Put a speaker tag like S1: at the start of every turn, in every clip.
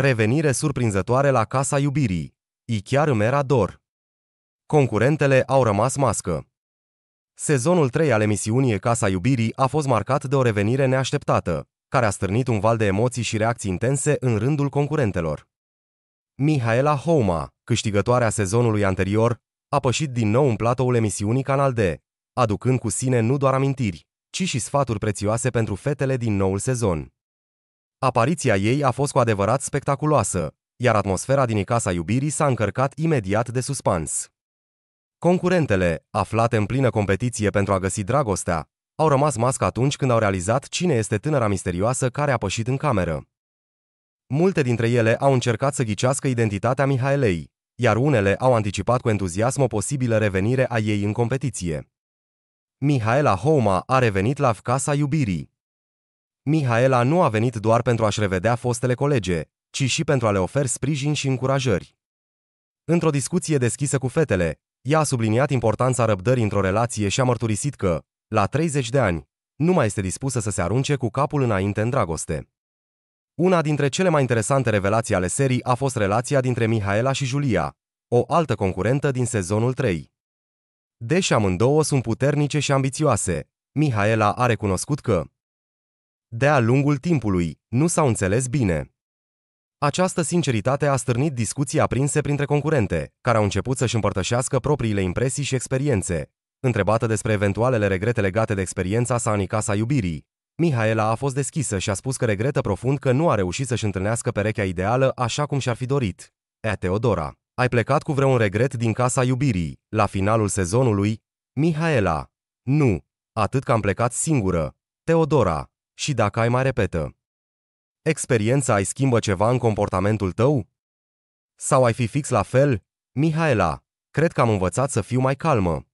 S1: Revenire surprinzătoare la Casa Iubirii. I chiar îmi era dor. Concurentele au rămas mască. Sezonul 3 al emisiunii Casa Iubirii a fost marcat de o revenire neașteptată, care a stârnit un val de emoții și reacții intense în rândul concurentelor. Mihaela Houma, câștigătoarea sezonului anterior, a pășit din nou în platoul emisiunii Canal D, aducând cu sine nu doar amintiri, ci și sfaturi prețioase pentru fetele din noul sezon. Apariția ei a fost cu adevărat spectaculoasă, iar atmosfera din Casa Iubirii s-a încărcat imediat de suspans. Concurentele, aflate în plină competiție pentru a găsi dragostea, au rămas mască atunci când au realizat cine este tânăra misterioasă care a pășit în cameră. Multe dintre ele au încercat să ghicească identitatea Mihaelei, iar unele au anticipat cu entuziasm o posibilă revenire a ei în competiție. Mihaela Houma a revenit la Casa Iubirii. Mihaela nu a venit doar pentru a-și revedea fostele colege, ci și pentru a le oferi sprijin și încurajări. Într-o discuție deschisă cu fetele, ea a subliniat importanța răbdării într-o relație și a mărturisit că, la 30 de ani, nu mai este dispusă să se arunce cu capul înainte în dragoste. Una dintre cele mai interesante revelații ale serii a fost relația dintre Mihaela și Julia, o altă concurentă din sezonul 3. Deși amândouă sunt puternice și ambițioase, Mihaela a recunoscut că, de-a lungul timpului, nu s-au înțeles bine. Această sinceritate a stârnit discuții aprinse printre concurente, care au început să-și împărtășească propriile impresii și experiențe. Întrebată despre eventualele regrete legate de experiența sa în casa iubirii, Mihaela a fost deschisă și a spus că regretă profund că nu a reușit să-și întâlnească perechea ideală așa cum și-ar fi dorit. Ea Teodora, ai plecat cu vreun regret din casa iubirii, la finalul sezonului? Mihaela, nu, atât că am plecat singură. Teodora, și dacă ai mai repetă. Experiența ai schimbă ceva în comportamentul tău? Sau ai fi fix la fel? Mihaela, cred că am învățat să fiu mai calmă.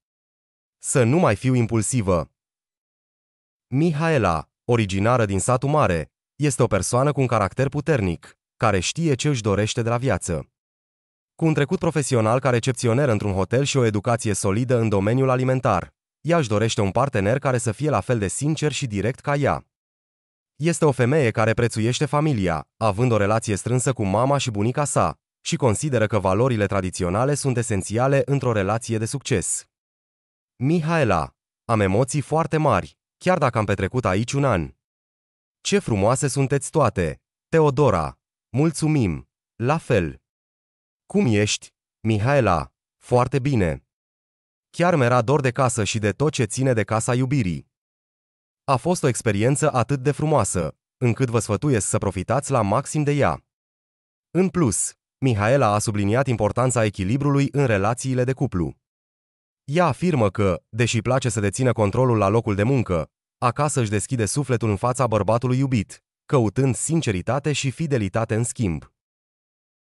S1: Să nu mai fiu impulsivă. Mihaela, originară din satul mare, este o persoană cu un caracter puternic, care știe ce își dorește de la viață. Cu un trecut profesional ca recepționer într-un hotel și o educație solidă în domeniul alimentar, ea își dorește un partener care să fie la fel de sincer și direct ca ea. Este o femeie care prețuiește familia, având o relație strânsă cu mama și bunica sa, și consideră că valorile tradiționale sunt esențiale într-o relație de succes. Mihaela, am emoții foarte mari, chiar dacă am petrecut aici un an. Ce frumoase sunteți toate! Teodora, mulțumim! La fel! Cum ești, Mihaela? Foarte bine! Chiar mi-era dor de casă și de tot ce ține de casa iubirii. A fost o experiență atât de frumoasă, încât vă sfătuiesc să profitați la maxim de ea. În plus, Mihaela a subliniat importanța echilibrului în relațiile de cuplu. Ea afirmă că, deși place să dețină controlul la locul de muncă, acasă își deschide sufletul în fața bărbatului iubit, căutând sinceritate și fidelitate în schimb.